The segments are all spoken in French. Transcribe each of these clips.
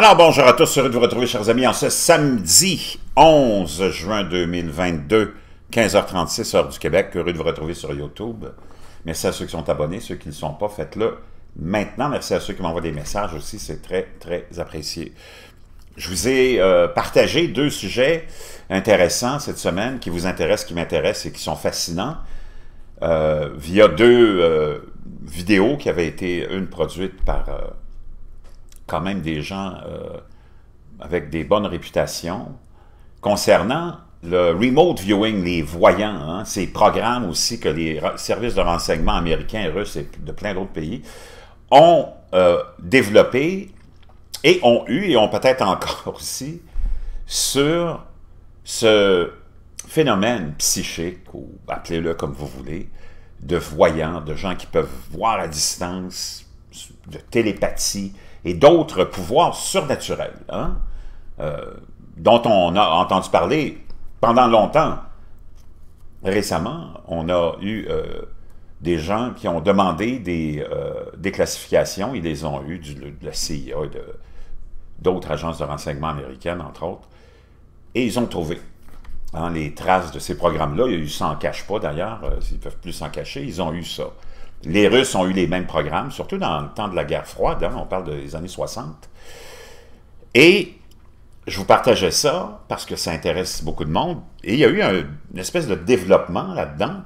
Alors bonjour à tous, heureux de vous retrouver chers amis en ce samedi 11 juin 2022, 15h36 heure du Québec. Heureux de vous retrouver sur YouTube. Merci à ceux qui sont abonnés, ceux qui ne sont pas, faites-le maintenant. Merci à ceux qui m'envoient des messages aussi, c'est très très apprécié. Je vous ai euh, partagé deux sujets intéressants cette semaine qui vous intéressent, qui m'intéressent et qui sont fascinants euh, via deux euh, vidéos qui avaient été, une produite par quand même des gens euh, avec des bonnes réputations. Concernant le remote viewing, les voyants, hein, ces programmes aussi que les services de renseignement américains, russes et de plein d'autres pays ont euh, développé et ont eu et ont peut-être encore aussi sur ce phénomène psychique, ou appelez-le comme vous voulez, de voyants, de gens qui peuvent voir à distance, de télépathie, et d'autres pouvoirs surnaturels, hein, euh, dont on a entendu parler pendant longtemps. Récemment, on a eu euh, des gens qui ont demandé des, euh, classifications, ils les ont eues de la CIA et d'autres agences de renseignement américaines, entre autres, et ils ont trouvé hein, les traces de ces programmes-là. Ils eu « s'en cache pas d'ailleurs, ils ne peuvent plus s'en cacher, ils ont eu ça. Les Russes ont eu les mêmes programmes, surtout dans le temps de la guerre froide, hein, on parle des années 60. Et je vous partageais ça parce que ça intéresse beaucoup de monde. Et il y a eu une espèce de développement là-dedans.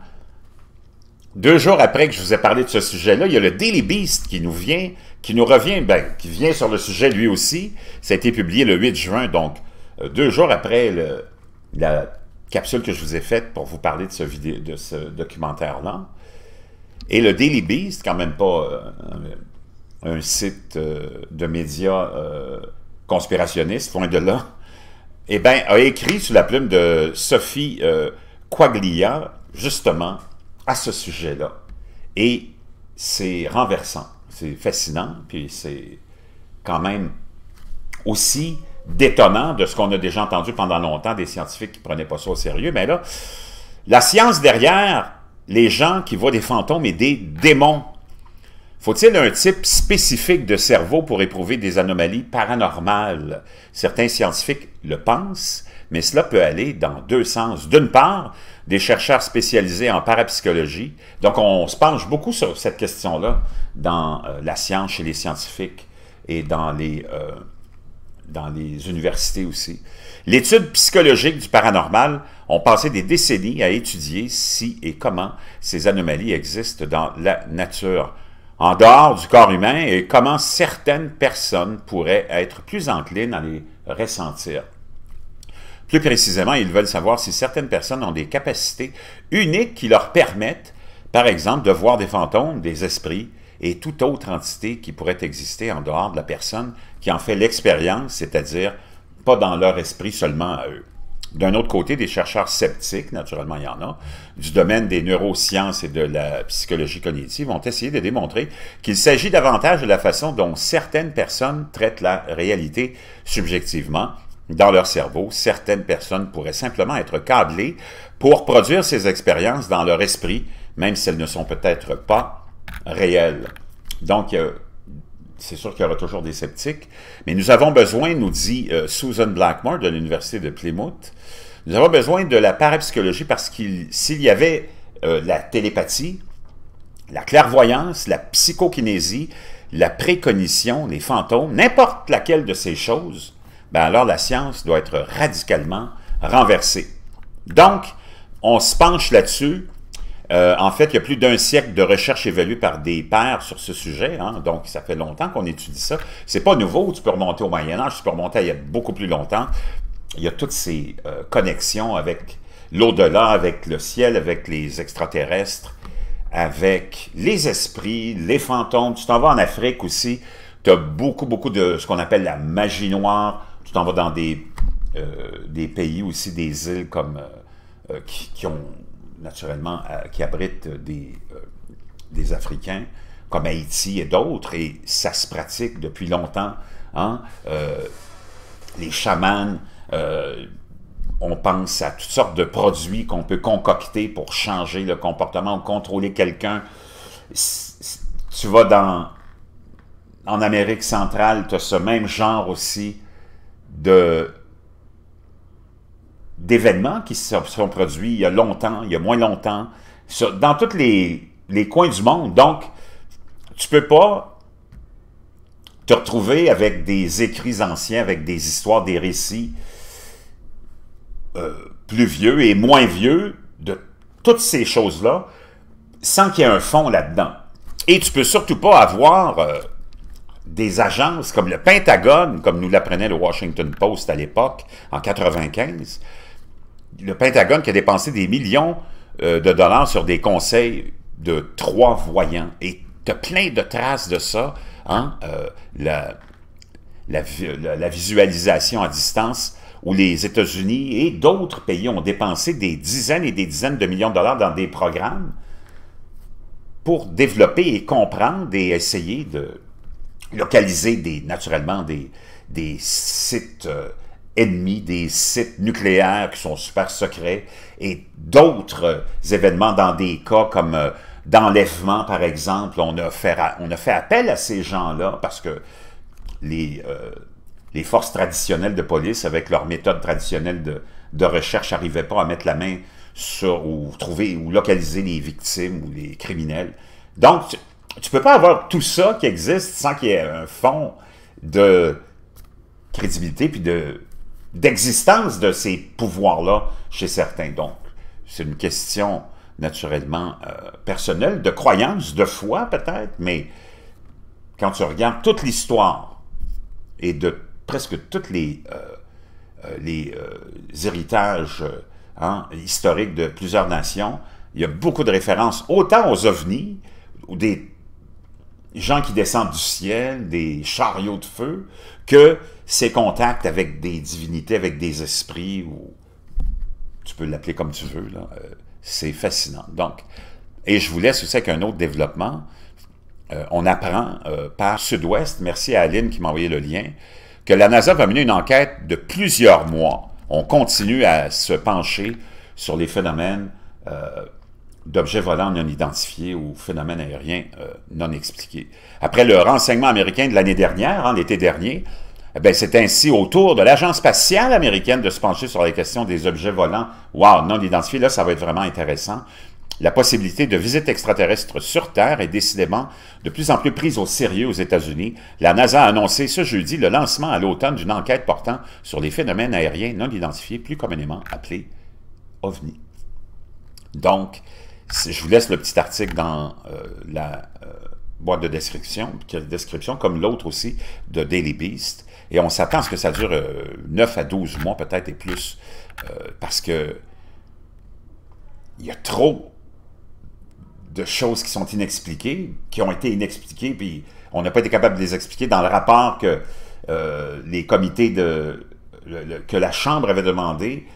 Deux jours après que je vous ai parlé de ce sujet-là, il y a le Daily Beast qui nous vient, qui nous revient, ben, qui vient sur le sujet lui aussi. Ça a été publié le 8 juin, donc euh, deux jours après la capsule que je vous ai faite pour vous parler de ce documentaire-là. Et le Daily Beast, quand même pas euh, un, site euh, de médias euh, conspirationnistes, point de là, eh bien, a écrit sous la plume de Sophie Quaglia, justement, à ce sujet-là. Et c'est renversant, c'est fascinant, puis c'est quand même aussi détonnant de ce qu'on a déjà entendu pendant longtemps des scientifiques qui ne prenaient pas ça au sérieux. Mais là, la science derrière les gens qui voient des fantômes et des démons. Faut-il un type spécifique de cerveau pour éprouver des anomalies paranormales? Certains scientifiques le pensent, mais cela peut aller dans deux sens. D'une part, des chercheurs spécialisés en parapsychologie, donc on se penche beaucoup sur cette question-là dans euh, la science chez les scientifiques et dans les, euh, dans les universités aussi. L'étude psychologique du paranormal ont passé des décennies à étudier si et comment ces anomalies existent dans la nature, en dehors du corps humain, et comment certaines personnes pourraient être plus enclines à les ressentir. Plus précisément, ils veulent savoir si certaines personnes ont des capacités uniques qui leur permettent, par exemple, de voir des fantômes, des esprits, et toute autre entité qui pourrait exister en dehors de la personne qui en fait l'expérience, c'est-à-dire pas dans leur esprit seulement à eux. D'un autre côté, des chercheurs sceptiques, naturellement il y en a, du domaine des neurosciences et de la psychologie cognitive ont essayé de démontrer qu'il s'agit davantage de la façon dont certaines personnes traitent la réalité subjectivement dans leur cerveau. Certaines personnes pourraient simplement être câblées pour produire ces expériences dans leur esprit, même si elles ne sont peut-être pas réelles. Donc, c'est sûr qu'il y aura toujours des sceptiques, mais nous avons besoin, nous dit euh, Susan Blackmore de l'Université de Plymouth, nous avons besoin de la parapsychologie parce qu'il s'il y avait euh, la télépathie, la clairvoyance, la psychokinésie, la précognition, les fantômes, n'importe laquelle de ces choses, ben alors la science doit être radicalement renversée. Donc, on se penche là-dessus, euh, en fait, il y a plus d'un siècle de recherche évaluées par des pairs sur ce sujet, hein. donc ça fait longtemps qu'on étudie ça. C'est pas nouveau, tu peux remonter au Moyen Âge, tu peux remonter à il y a beaucoup plus longtemps. Il y a toutes ces euh, connexions avec l'au-delà, avec le ciel, avec les extraterrestres, avec les esprits, les fantômes. Tu t'en vas en Afrique aussi, tu as beaucoup, beaucoup de ce qu'on appelle la magie noire. Tu t'en vas dans des, euh, pays aussi, des îles comme... qui, ont naturellement, euh, qui abrite des, euh, des Africains, comme Haïti et d'autres, et ça se pratique depuis longtemps. Hein. Euh, les chamans, on pense à toutes sortes de produits qu'on peut concocter pour changer le comportement ou contrôler quelqu'un. Tu vas dans... En Amérique centrale, tu as ce même genre aussi de événements qui se sont produits il y a longtemps, il y a moins longtemps, dans tous les, coins du monde. Donc, tu peux pas te retrouver avec des écrits anciens, avec des histoires, des récits euh, plus vieux et moins vieux de toutes ces choses-là sans qu'il y ait un fond là-dedans. Et tu peux surtout pas avoir euh, des agences comme le Pentagone, comme nous l'apprenait le Washington Post à l'époque, en 95, le Pentagone qui a dépensé des millions euh, de dollars sur des conseils de trois voyants. Et tu as plein de traces de ça. Hein, euh, la, la, visualisation à distance où les États-Unis et d'autres pays ont dépensé des dizaines et des dizaines de millions de dollars dans des programmes pour développer et comprendre et essayer de localiser naturellement des, des sites euh, ennemis, des sites nucléaires qui sont super secrets et d'autres événements dans des cas comme euh, d'enlèvement, par exemple. On a, fait, on a fait appel à ces gens-là parce que les, euh, les forces traditionnelles de police, avec leur méthode traditionnelle de, recherche, n'arrivaient pas à mettre la main sur ou trouver ou localiser les victimes ou les criminels. Donc, tu, ne peux pas avoir tout ça qui existe sans qu'il y ait un fond de crédibilité puis de d'existence de ces pouvoirs-là chez certains. Donc, c'est une question naturellement euh, personnelle, de croyance, de foi peut-être, mais quand tu regardes toute l'histoire et de presque tous les, euh, euh, les héritages hein, historiques de plusieurs nations, il y a beaucoup de références autant aux ovnis ou des gens qui descendent du ciel, des chariots de feu, que ces contacts avec des divinités, avec des esprits, ou tu peux l'appeler comme tu veux, euh, c'est fascinant. Donc, et je vous laisse aussi avec un autre développement. Euh, on apprend euh, par Sud-Ouest, merci à Aline qui m'a envoyé le lien, que la NASA va mener une enquête de plusieurs mois. On continue à se pencher sur les phénomènes d'objets volants non identifiés ou phénomènes aériens euh, non expliqués. Après le renseignement américain de l'année dernière, en hein, l'été dernier, ben c'est ainsi au tour de l'Agence spatiale américaine de se pencher sur la question des objets volants wow, non identifiés. Là, ça va être vraiment intéressant. La possibilité de visites extraterrestres sur Terre est décidément de plus en plus prise au sérieux aux États-Unis. La NASA a annoncé ce jeudi le lancement à l'automne d'une enquête portant sur les phénomènes aériens non identifiés, plus communément appelés OVNI. Donc, je vous laisse le petit article dans euh, la euh, boîte de description, description comme l'autre aussi de Daily Beast. Et on s'attend à ce que ça dure 9 euh, à 12 mois, peut-être et plus, parce que il y a trop de choses qui sont inexpliquées, qui ont été inexpliquées, puis on n'a pas été capable de les expliquer dans le rapport que les comités de... que la Chambre avait demandé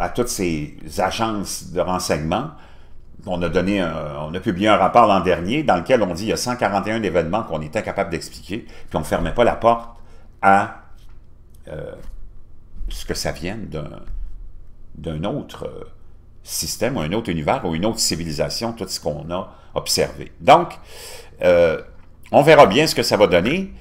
à toutes ces agences de renseignement on a donné on a publié un rapport l'an dernier dans lequel on dit qu'il y a 141 événements qu'on était capable d'expliquer, qu'on on ne fermait pas la porte à euh, ce que ça vienne d'un autre euh, système, ou un autre univers, ou une autre civilisation, tout ce qu'on a observé. Donc, euh, on verra bien ce que ça va donner.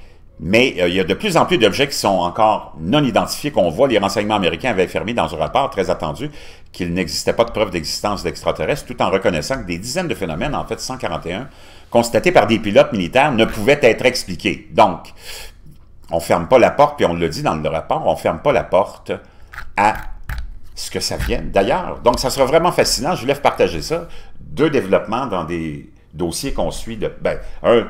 Mais euh, il y a de plus en plus d'objets qui sont encore non identifiés, qu'on voit. Les renseignements américains avaient fermé dans un rapport très attendu qu'il n'existait pas de preuve d'existence d'extraterrestres, tout en reconnaissant que des dizaines de phénomènes, en fait 141, constatés par des pilotes militaires, ne pouvaient être expliqués. Donc, on ne ferme pas la porte, puis on le dit dans le rapport, on ne ferme pas la porte à ce que ça vienne d'ailleurs. Donc, ça sera vraiment fascinant. Je voulais partager ça. Deux développements dans des dossiers qu'on suit. De, ben, un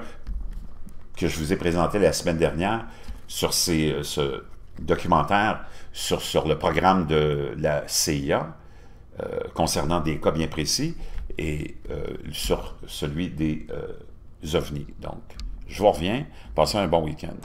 que je vous ai présenté la semaine dernière sur ces, euh, ce documentaire sur, sur le programme de la CIA euh, concernant des cas bien précis et euh, sur celui des ovnis. Donc, je vous reviens. Passez un bon week-end.